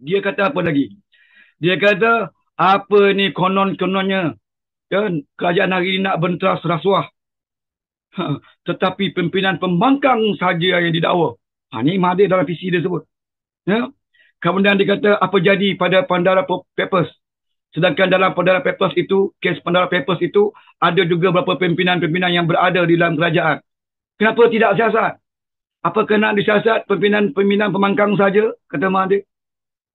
dia kata apa lagi? Dia kata apa ni konon-kononnya kan kerajaan hari ini nak bentras rasuah. Ha, tetapi pimpinan pembangkang saja yang didakwa. Ha, ini mahadir dalam PC dia sebut. Ya? Kemudian dia kata apa jadi pada pandara papers. Sedangkan dalam pandara papers itu, kes pandara papers itu ada juga beberapa pimpinan-pimpinan yang berada di dalam kerajaan. Kenapa tidak siasat? Apa kena disiasat pimpinan-pimpinan pemangkang saja? Kata mahadir.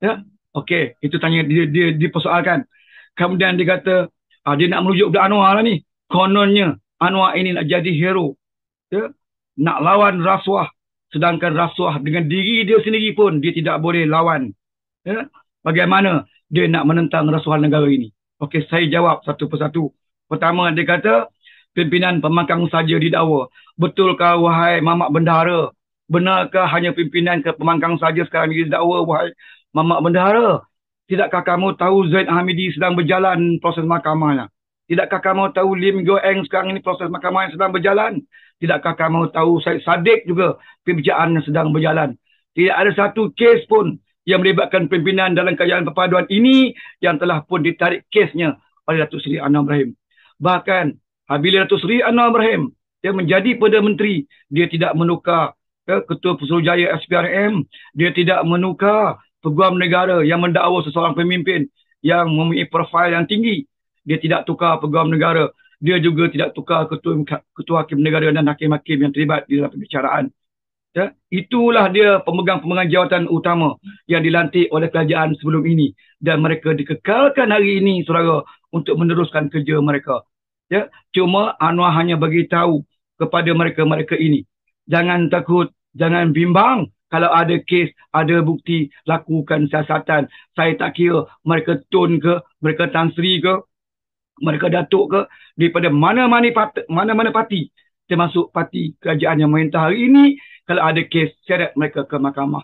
Ya, okey, itu tanya dia dia dipersoalkan. Kemudian dia kata ah, dia nak merujuk kepada Anwar lah ni. Kononnya Anwar ini nak jadi hero. Ya? Nak lawan rasuah. Sedangkan rasuah dengan diri dia sendiri pun dia tidak boleh lawan. Ya? Bagaimana dia nak menentang rasuah negara ini? Okey, saya jawab satu persatu. Pertama dia kata pimpinan pemangkang saja didakwa. Betulkah wahai mamak bendahara? Benarkah hanya pimpinan ke pemangkang saja sekarang ini didakwa wahai Mamak Bendahara, tidakkah kamu tahu Zaid Hamidi sedang berjalan proses mahkamahnya? Tidakkah kamu tahu Lim Go Eng sekarang ini proses mahkamah yang sedang berjalan? Tidakkah kamu tahu Syed Sadiq juga pembicaraan yang sedang berjalan? Tidak ada satu kes pun yang melibatkan pimpinan dalam kajian perpaduan ini yang telah pun ditarik kesnya oleh Datuk Seri Anwar Ibrahim. Bahkan bila Datuk Seri Anwar Ibrahim dia menjadi Perdana Menteri, dia tidak menukar ya, Ketua Pesuruh Jaya SPRM, dia tidak menukar peguam negara yang mendakwa seseorang pemimpin yang mempunyai profil yang tinggi dia tidak tukar peguam negara dia juga tidak tukar ketua ketua hakim negara dan hakim-hakim yang terlibat di dalam perbicaraan. ya itulah dia pemegang-pemegang jawatan utama yang dilantik oleh kerajaan sebelum ini dan mereka dikekalkan hari ini saudara untuk meneruskan kerja mereka ya cuma Anwar hanya bagi tahu kepada mereka-mereka ini jangan takut jangan bimbang kalau ada kes, ada bukti lakukan siasatan. Saya tak kira mereka tun ke, mereka tan ke, mereka datuk ke daripada mana-mana parti, mana-mana parti termasuk parti kerajaan yang memerintah hari ini kalau ada kes seret mereka ke mahkamah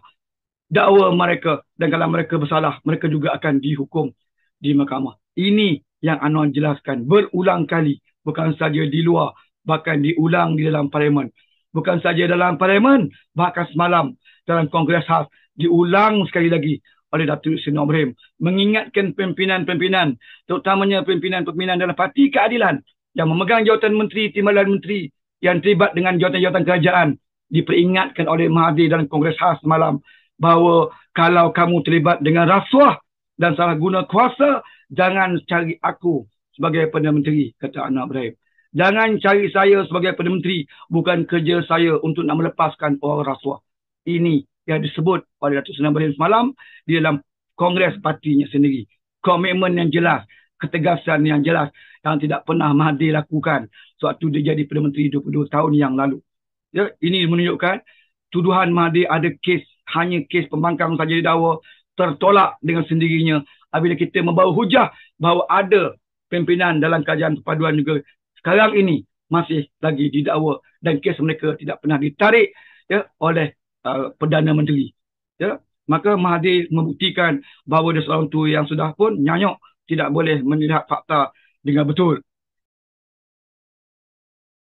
dakwa mereka dan kalau mereka bersalah mereka juga akan dihukum di mahkamah ini yang Anwar jelaskan berulang kali bukan saja di luar bahkan diulang di dalam parlimen bukan saja dalam parlimen bahkan semalam dalam Kongres Hal diulang sekali lagi oleh Datuk Seri Noor Ibrahim mengingatkan pimpinan-pimpinan terutamanya pimpinan-pimpinan dalam Parti Keadilan yang memegang jawatan menteri timbalan menteri yang terlibat dengan jawatan-jawatan kerajaan diperingatkan oleh Mahathir dalam Kongres Khas semalam bahawa kalau kamu terlibat dengan rasuah dan salah guna kuasa jangan cari aku sebagai Perdana Menteri kata Anwar Ibrahim Jangan cari saya sebagai Perdana Menteri. Bukan kerja saya untuk nak melepaskan orang rasuah. Ini yang disebut pada Datuk Seri Nambarin semalam di dalam Kongres Partinya sendiri. Komitmen yang jelas. Ketegasan yang jelas. Yang tidak pernah Mahathir lakukan. Sewaktu dia jadi Perdana Menteri 22 tahun yang lalu. Ya, ini menunjukkan tuduhan Mahathir ada kes. Hanya kes pembangkang saja didakwa. Tertolak dengan sendirinya. Apabila kita membawa hujah bahawa ada pimpinan dalam kajian perpaduan juga sekarang ini masih lagi didakwa dan kes mereka tidak pernah ditarik ya oleh uh, perdana menteri ya maka Mahathir membuktikan bahawa dia seorang tu yang sudah pun nyanyok tidak boleh melihat fakta dengan betul